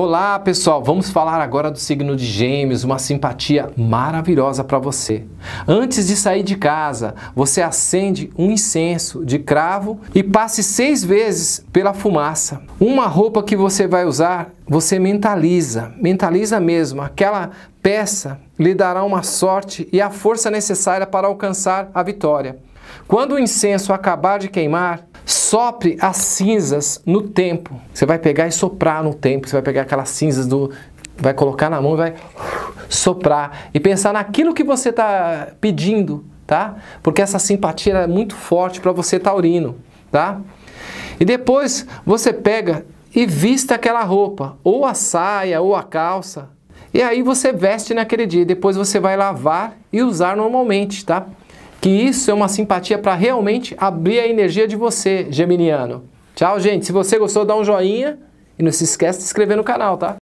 Olá, pessoal. Vamos falar agora do signo de Gêmeos, uma simpatia maravilhosa para você. Antes de sair de casa, você acende um incenso de cravo e passe seis vezes pela fumaça. Uma roupa que você vai usar, você mentaliza, mentaliza mesmo aquela peça lhe dará uma sorte e a força necessária para alcançar a vitória. Quando o incenso acabar de queimar, Sopre as cinzas no tempo. Você vai pegar e soprar no tempo. Você vai pegar aquelas cinzas do. Vai colocar na mão e vai soprar. E pensar naquilo que você está pedindo, tá? Porque essa simpatia é muito forte para você, taurino, tá, tá? E depois você pega e vista aquela roupa, ou a saia, ou a calça. E aí você veste naquele dia. Depois você vai lavar e usar normalmente, tá? que isso é uma simpatia para realmente abrir a energia de você, geminiano. Tchau, gente. Se você gostou, dá um joinha e não se esquece de se inscrever no canal, tá?